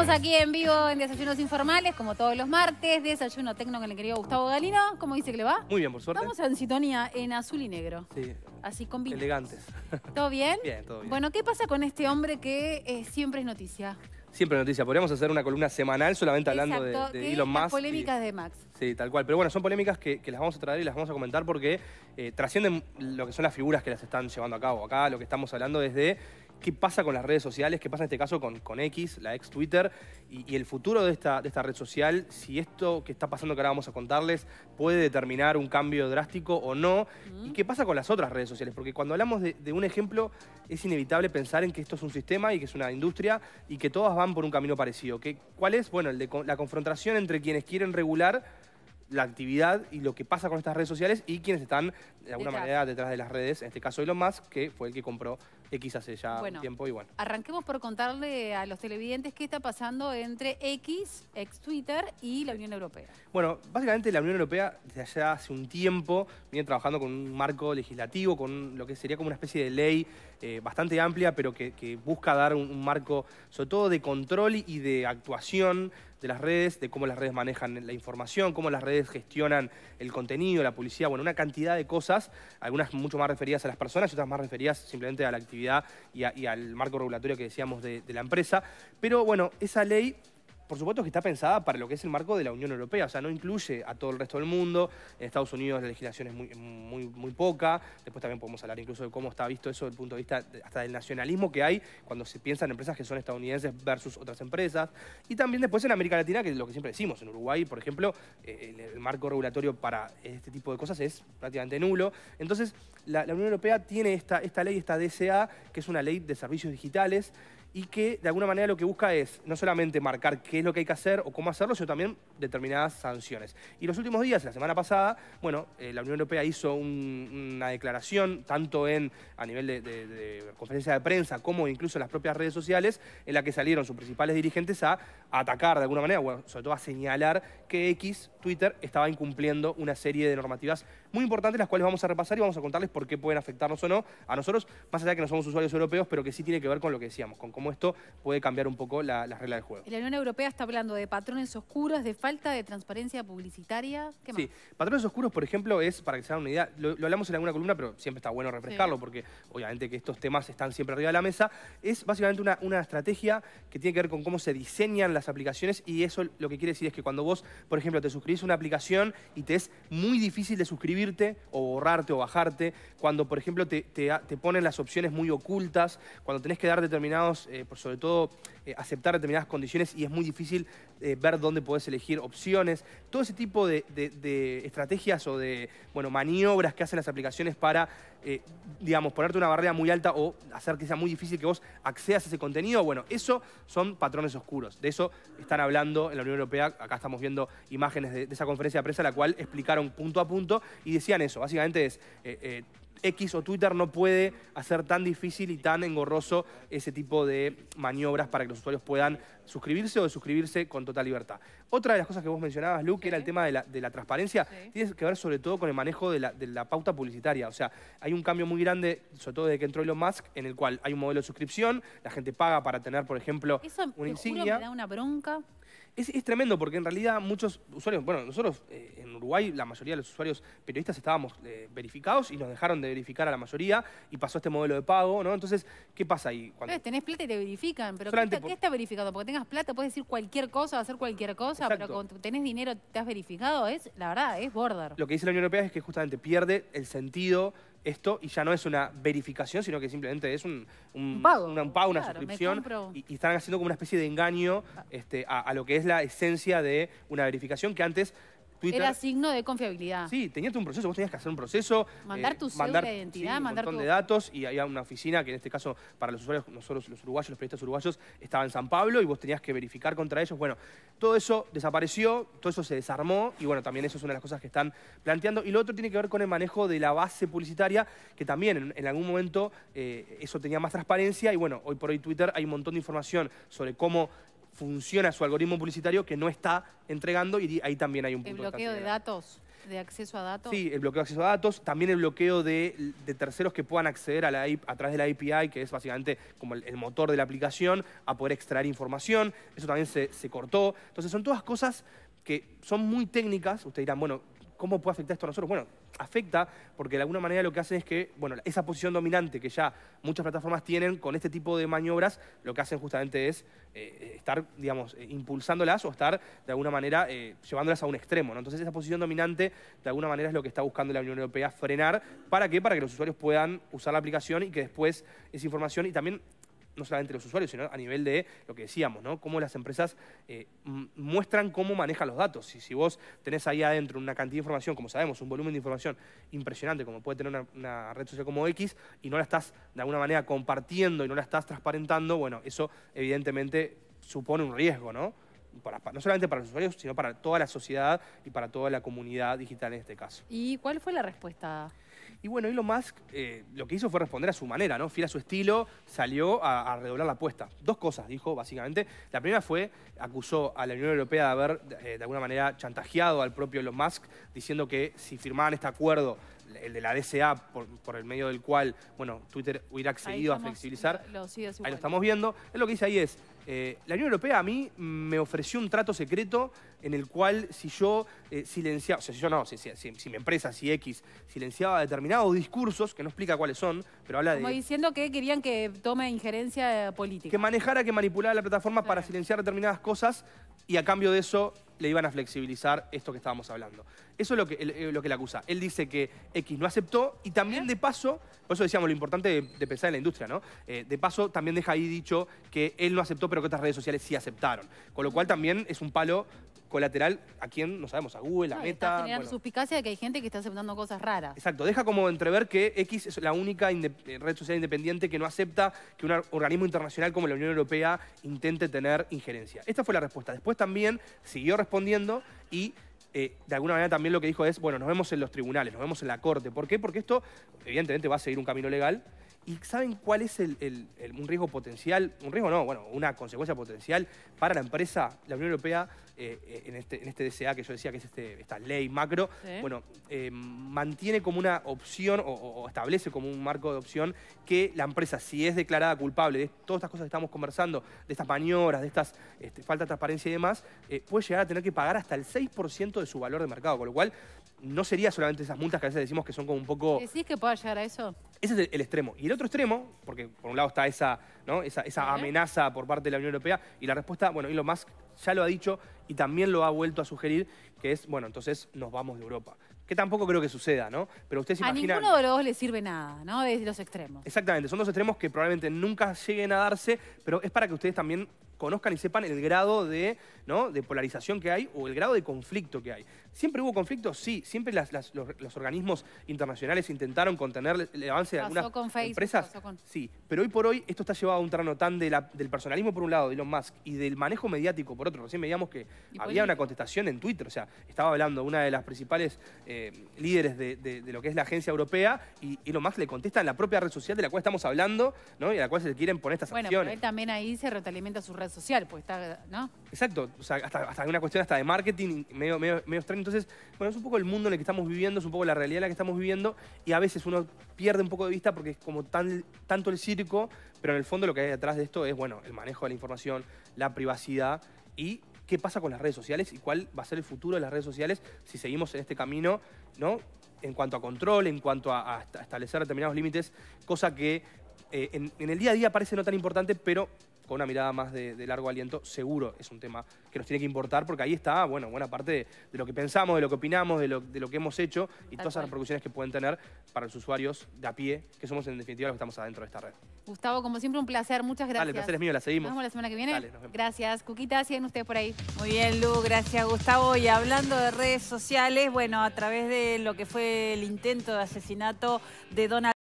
Estamos aquí en vivo en Desayunos Informales, como todos los martes. Desayuno Tecno con el querido Gustavo Galino. ¿Cómo dice que le va? Muy bien, por suerte. Estamos en sintonía en azul y negro. Sí. Así combinados. Elegantes. ¿Todo bien? Bien, todo bien. Bueno, ¿qué pasa con este hombre que eh, siempre es noticia? Siempre es noticia. Podríamos hacer una columna semanal solamente hablando de, de Elon Musk. polémicas de Max. Sí, tal cual. Pero bueno, son polémicas que, las vamos a traer y las vamos a comentar porque eh, trascienden lo que son las figuras que las están llevando a cabo. Acá lo que estamos hablando es de qué pasa con las redes sociales, qué pasa en este caso con, con X, la ex Twitter, y, el futuro de esta, de esta, red social, si esto que está pasando que ahora vamos a contarles puede determinar un cambio drástico o no, y qué pasa con las otras redes sociales, porque cuando hablamos de, un ejemplo es inevitable pensar en que esto es un sistema y que es una industria y que todas van por un camino parecido. ¿Qué, ¿Cuál es? Bueno, la confrontación entre quienes quieren regular la actividad y lo que pasa con estas redes sociales y quienes están de alguna manera detrás de las redes, en este caso Elon Musk, que fue el que compró X hace ya tiempo y bueno. Arranquemos por contarle a los televidentes qué está pasando entre X, ex Twitter y la Unión Europea. Bueno, básicamente la Unión Europea desde allá hace un tiempo viene trabajando con un marco legislativo, con lo que sería como una especie de ley eh, bastante amplia, pero que, busca dar un, un, marco sobre todo de control y de actuación de las redes, de cómo las redes manejan la información, cómo las redes gestionan el contenido, la publicidad, bueno, una cantidad de cosas, algunas mucho más referidas a las personas y otras más referidas simplemente a la actividad y, al marco regulatorio que decíamos de la empresa. Pero bueno, esa ley por supuesto que está pensada para lo que es el marco de la Unión Europea, o sea, no incluye a todo el resto del mundo, en Estados Unidos la legislación es muy, muy, muy poca, después también podemos hablar incluso de cómo está visto eso desde el punto de vista hasta del nacionalismo que hay cuando se piensa en empresas que son estadounidenses versus otras empresas, y también después en América Latina, que es lo que siempre decimos, en Uruguay, por ejemplo, eh, el, marco regulatorio para este tipo de cosas es prácticamente nulo, entonces la, Unión Europea tiene esta, esta ley, esta DSA, que es una ley de servicios digitales, y que de alguna manera lo que busca es no solamente marcar qué es lo que hay que hacer o cómo hacerlo, sino también determinadas sanciones. Y los últimos días, la semana pasada, bueno, eh, la Unión Europea hizo una declaración, tanto en, a nivel de, conferencia de prensa como incluso en las propias redes sociales, en la que salieron sus principales dirigentes a, atacar de alguna manera, bueno, sobre todo a señalar que X, Twitter, estaba incumpliendo una serie de normativas muy importantes, las cuales vamos a repasar y vamos a contarles por qué pueden afectarnos o no a nosotros, más allá de que no somos usuarios europeos, pero que sí tiene que ver con lo que decíamos, con como esto puede cambiar un poco las reglas del juego. Y la Unión Europea está hablando de patrones oscuros, de falta de transparencia publicitaria. Sí, patrones oscuros, por ejemplo, es, para que se hagan una idea, lo, hablamos en alguna columna, pero siempre está bueno refrescarlo porque obviamente que estos temas están siempre arriba de la mesa, es básicamente una, estrategia que tiene que ver con cómo se diseñan las aplicaciones y eso lo que quiere decir es que cuando vos, por ejemplo, te suscribís a una aplicación y te es muy difícil de suscribirte o borrarte o bajarte, cuando, por ejemplo, te, te ponen las opciones muy ocultas, cuando tenés que dar determinados eh, por sobre todo eh, aceptar determinadas condiciones y es muy difícil eh, ver dónde podés elegir opciones. Todo ese tipo de, estrategias o de bueno, maniobras que hacen las aplicaciones para, digamos, ponerte una barrera muy alta o hacer que sea muy difícil que vos accedas a ese contenido, bueno, eso son patrones oscuros. De eso están hablando en la Unión Europea. Acá estamos viendo imágenes de, de esa conferencia de prensa, la cual explicaron punto a punto y decían eso. Básicamente es X o Twitter no puede hacer tan difícil y tan engorroso ese tipo de maniobras para que los usuarios puedan suscribirse o suscribirse con total libertad. Otra de las cosas que vos mencionabas, Luke, era el tema de la, transparencia, tiene que ver sobre todo con el manejo de la, pauta publicitaria. O sea, hay un cambio muy grande, sobre todo desde que entró Elon Musk, en el cual hay un modelo de suscripción, la gente paga para tener, por ejemplo, Eso, una insignia. ¿Eso me da una bronca es, tremendo porque en realidad muchos usuarios, bueno, nosotros eh, en Uruguay la mayoría de los usuarios periodistas estábamos eh, verificados y nos dejaron de verificar a la mayoría y pasó este modelo de pago, ¿no? Entonces, ¿qué pasa ahí? Cuando... tenés plata y te verifican, pero ¿qué está, verificado? Porque tengas plata, puedes decir cualquier cosa, hacer cualquier cosa, pero cuando tenés dinero, te has verificado, es, la verdad, es border. Lo que dice la Unión Europea es que justamente pierde el sentido esto y ya no es una verificación, sino que simplemente es un, pago, una, suscripción. Y, están haciendo como una especie de engaño ah. este, a, lo que es la esencia de una verificación que antes era signo de confiabilidad. Sí, tenías un proceso, vos tenías que hacer un proceso. Mandar eh, tu eh, de identidad, mandar un montón de datos y había una oficina que en este caso para los usuarios, nosotros los uruguayos, los periodistas uruguayos, estaba en San Pablo y vos tenías que verificar contra ellos. Bueno, todo eso desapareció, todo eso se desarmó y bueno, también eso es una de las cosas que están planteando. Y lo otro tiene que ver con el manejo de la base publicitaria, que también en, algún momento eh, eso tenía más transparencia y bueno, hoy por hoy Twitter hay un montón de información sobre cómo funciona su algoritmo publicitario que no está entregando y ahí también hay un punto. El bloqueo de datos, de acceso a datos. Sí, el bloqueo de acceso a datos, también el bloqueo de, terceros que puedan acceder a, la, través de la API, que es básicamente como el, motor de la aplicación, a poder extraer información, eso también se, cortó. Entonces son todas cosas que son muy técnicas, ustedes dirán, bueno, ¿cómo puede afectar esto a nosotros? Bueno, afecta porque de alguna manera lo que hacen es que, bueno, esa posición dominante que ya muchas plataformas tienen con este tipo de maniobras, lo que hacen justamente es eh, estar, digamos, eh, impulsándolas o estar de alguna manera eh, llevándolas a un extremo. Entonces esa posición dominante de alguna manera es lo que está buscando la Unión Europea frenar. ¿Para qué? Para que los usuarios puedan usar la aplicación y que después esa información y también no solamente los usuarios, sino a nivel de lo que decíamos, ¿no? Cómo las empresas eh, muestran cómo manejan los datos. Y si vos tenés ahí adentro una cantidad de información, como sabemos, un volumen de información impresionante, como puede tener una, red social como X, y no la estás de alguna manera compartiendo y no la estás transparentando, bueno, eso evidentemente supone un riesgo, ¿no? no solamente para los usuarios, sino para toda la sociedad y para toda la comunidad digital en este caso. ¿Y cuál fue la respuesta? Y bueno, Elon Musk eh, lo que hizo fue responder a su manera, ¿no? Fiel a su estilo, salió a, redoblar la apuesta. Dos cosas dijo, básicamente. La primera fue, acusó a la Unión Europea de haber, de eh, alguna manera, chantajeado al propio Elon Musk, diciendo que si firmaban este acuerdo el de la DSA, por, el medio del cual, bueno, Twitter hubiera accedido a flexibilizar. ahí lo estamos viendo. Es lo que dice ahí es, eh, la Unión Europea a mí me ofreció un trato secreto en el cual si yo eh, silenciaba, o sea, si yo no, si, mi empresa, si X, silenciaba determinados discursos, que no explica cuáles son, pero habla de... Como diciendo que querían que tome injerencia política. Que manejara, que manipulara la plataforma para silenciar determinadas cosas y a cambio de eso le iban a flexibilizar esto que estábamos hablando. Eso es lo que, eh, lo que le acusa. Él dice que X no aceptó y también de paso, por eso decíamos lo importante de pensar en la industria, ¿no? de paso también deja ahí dicho que él no aceptó pero que otras redes sociales sí aceptaron. Con lo cual también es un palo colateral a quien no sabemos, a Google, a Meta. Está generando suspicacia de que hay gente que está aceptando cosas raras. Exacto, deja como entrever que X es la única eh, red social independiente que no acepta que un organismo internacional como la Unión Europea intente tener injerencia. Esta fue la respuesta. Después también siguió respondiendo y eh, de alguna manera también lo que dijo es, bueno, nos vemos en los tribunales, nos vemos en la corte. ¿Por qué? Porque esto evidentemente va a seguir un camino legal ¿Y saben cuál es un riesgo potencial? Un riesgo no, bueno, una consecuencia potencial para la empresa, la Unión Europea, eh, eh, en, este, en este DCA que yo decía que es este, esta ley macro, bueno, eh, mantiene como una opción o, establece como un marco de opción que la empresa, si es declarada culpable de todas estas cosas que estamos conversando, de estas maniobras, de estas este, falta de transparencia y demás, puede llegar a tener que pagar hasta el 6% de su valor de mercado, con lo cual no sería solamente esas multas que a veces decimos que son como un poco... ¿Decís que pueda llegar a eso? Ese es el, extremo. Y el otro extremo, porque por un lado está esa, ¿no? esa, amenaza por parte de la Unión Europea, y la respuesta, bueno, Elon Musk ya lo ha dicho y también lo ha vuelto a sugerir, que es, bueno, entonces nos vamos de Europa. Que tampoco creo que suceda, ¿no? Pero ustedes A ninguno de los dos le sirve nada, ¿no? Es los extremos. Exactamente, son dos extremos que probablemente nunca lleguen a darse, pero es para que ustedes también conozcan y sepan el grado de, ¿no? de polarización que hay o el grado de conflicto que hay. ¿Siempre hubo conflictos? Sí. Siempre los, organismos internacionales intentaron contener el avance de algunas empresas. Pasó Sí, pero hoy por hoy esto está llevado a un terreno tan del personalismo por un lado de Elon Musk y del manejo mediático por otro. Recién veíamos que había una contestación en Twitter. O sea, estaba hablando una de las principales eh, líderes de, lo que es la agencia europea y Elon Musk le contesta en la propia red social de la cual estamos hablando ¿no? y a la cual se le quieren poner estas bueno, acciones. Bueno, él también ahí se retalimenta su red social, pues está, ¿no? Exacto. O sea, hasta, una cuestión hasta de marketing medio, medio, entonces, bueno, es un poco el mundo en el que estamos viviendo, es un poco la realidad en la que estamos viviendo y a veces uno pierde un poco de vista porque es como tanto el circo, pero en el fondo lo que hay detrás de esto es, bueno, el manejo de la información, la privacidad y qué pasa con las redes sociales y cuál va a ser el futuro de las redes sociales si seguimos en este camino, ¿no? En cuanto a control, en cuanto a, establecer determinados límites, cosa que eh, en el día a día parece no tan importante, pero con una mirada más de, largo aliento, seguro es un tema que nos tiene que importar porque ahí está, bueno, buena parte de, lo que pensamos, de lo que opinamos, de lo, de lo que hemos hecho y todas las repercusiones que pueden tener para los usuarios de a pie, que somos en definitiva los que estamos adentro de esta red. Gustavo, como siempre, un placer, muchas gracias. Vale, el placer es mío, la seguimos. Nos vemos la semana que viene. Gracias, Cuquita, siguen ustedes por ahí. Muy bien, Lu, gracias, Gustavo. Y hablando de redes sociales, bueno, a través de lo que fue el intento de asesinato de Donald